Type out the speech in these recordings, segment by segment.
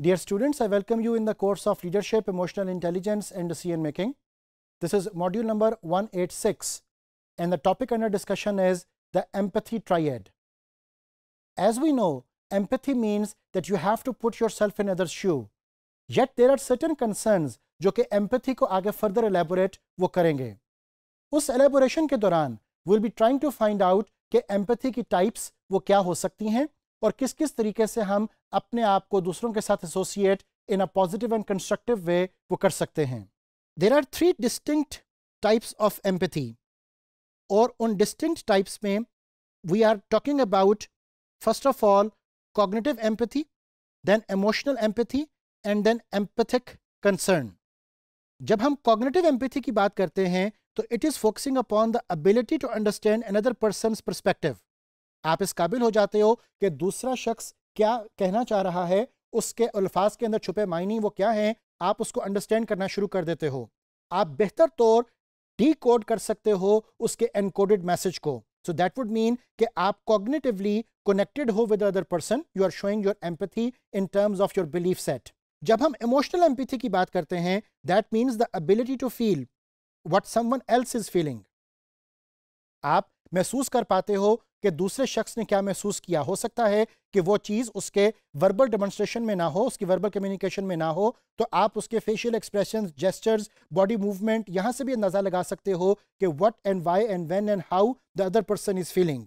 Dear students, I welcome you in the course of Leadership, Emotional Intelligence and Decision Making. This is module number 186 and the topic under discussion is the empathy triad. As we know, empathy means that you have to put yourself in other's shoe. Yet there are certain concerns जो कि empathy को आगे further elaborate वो करेंगे. उस elaboration के दौरान we'll be trying to find out कि empathy की types वो क्या हो सकती हैं और किस किस तरीके से हम अपने आप को दूसरों के साथ associate in a positive and constructive way वो कर सकते हैं there are three distinct types of empathy और उन डिस्टिंक्ट टाइप्स में we are talking about first of all cognitive empathy then emotional empathy and then empathic concern जब हम cognitive empathy की बात करते हैं तो it is focusing upon the ability to understand another person perspective आप इस काबिल हो जाते हो कि दूसरा शख्स क्या कहना चाह रहा है उसके अल्फाज के अंदर छुपे मायने वो क्या हैं आप उसको अंडरस्टैंड करना शुरू कर देते हो आप बेहतर तौर डी कोड कर सकते हो उसके एनकोडेड मैसेज को सो दैट वुड मीन कि आप कॉग्निटिवली कनेक्टेड हो with other person you are showing your empathy in terms of your belief set जब हम इमोशनल एम्पथी की बात करते हैं that means the ability to feel what someone else is feeling आप महसूस कर पाते हो कि दूसरे शख्स ने क्या महसूस किया हो सकता है कि वो चीज़ उसके वर्बल डेमोन्स्ट्रेशन में ना हो उसकी वर्बल कम्युनिकेशन में ना हो तो आप उसके facial expression gestures body movement यहाँ से भी अंदाज़ा लगा सकते हो कि what and why and when and how the other person is feeling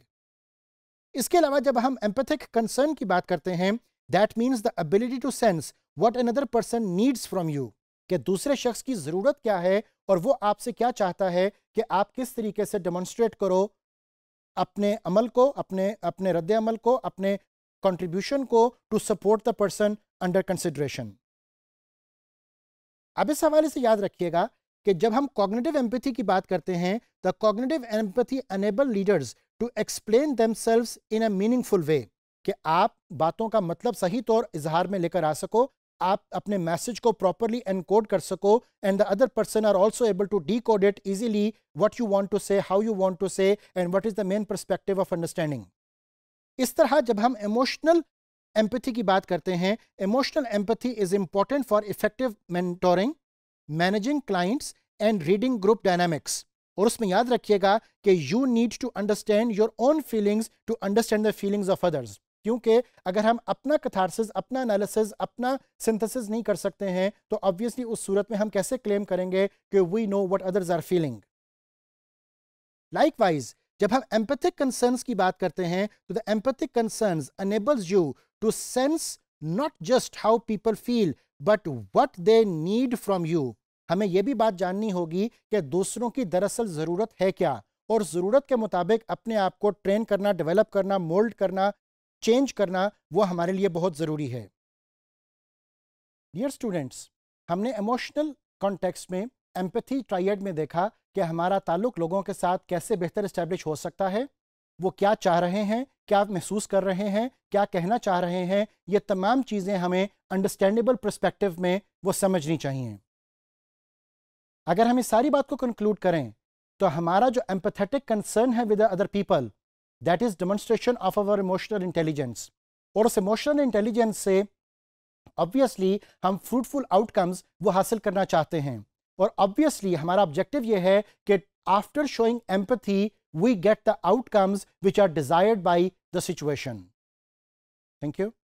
इसके अलावा जब हम एम्पथिक कंसर्न की बात करते हैं that means the ability to sense what an other person needs from you कि दूसरे शख्स की ज़रूरत क्या है और वो आपसे क्या चाहता है कि आप किस तरीके से डेमोन्स्ट्रेट करो अपने अमल को अपने अपने रद्द अमल को अपने कंट्रीब्यूशन को to support the person under consideration अब इस हवाले से याद रखिएगा कि जब हम कॉग्नेटिव एम्पथी की बात करते हैं the cognitive empathy enable leaders to explain them in a meaningful वे कि आप बातों का मतलब सही तौर इजहार में लेकर आ सको आप अपने मैसेज को प्रॉपरली एनकोड कर सको and the other person are also able to decode it easily what you want to say how you want to say and what is the main perspective of understanding इस तरह जब हम emotional empathy की बात करते हैं emotional empathy is important for effective mentoring managing clients and reading group dynamics और उसमें याद रखिएगा कि you need to understand your own feelings to understand the feelings of others क्योंकि अगर हम अपना कथारसिस अपना एनालिसिस अपना सिंथेसिस नहीं कर सकते हैं तो ऑब्वियसली उस सूरत में हम कैसे क्लेम करेंगे कि we know what others are feeling likewise जब हम एम्पथिक कंसर्न की बात करते हैं तो the empathic concern enables you to sense not just how people feel but what they need from you हमें यह भी बात जाननी होगी कि दूसरों की दरअसल ज़रूरत है क्या और ज़रूरत के मुताबिक अपने आप को ट्रेन करना डेवलप करना मोल्ड करना चेंज करना वो हमारे लिए बहुत ज़रूरी है डियर स्टूडेंट्स हमने इमोशनल कॉन्टेक्स्ट में एम्पथी ट्राइड में देखा कि हमारा ताल्लुक लोगों के साथ कैसे बेहतर इस्टेब्लिश हो सकता है वो क्या चाह रहे हैं क्या महसूस कर रहे हैं क्या कहना चाह रहे हैं ये तमाम चीज़ें हमें अंडरस्टैंडेबल प्रस्पेक्टिव में वो समझनी चाहिए अगर हम इस सारी बात को कंक्लूड करें तो हमारा जो एम्पथेटिक कंसर्न है with other people that is demonstration of our emotional intelligence और उस emotional intelligence से obviously हम fruitful outcomes वो हासिल करना चाहते हैं और obviously हमारा objective ये है कि after showing empathy we get the outcomes which are desired by the situation thank you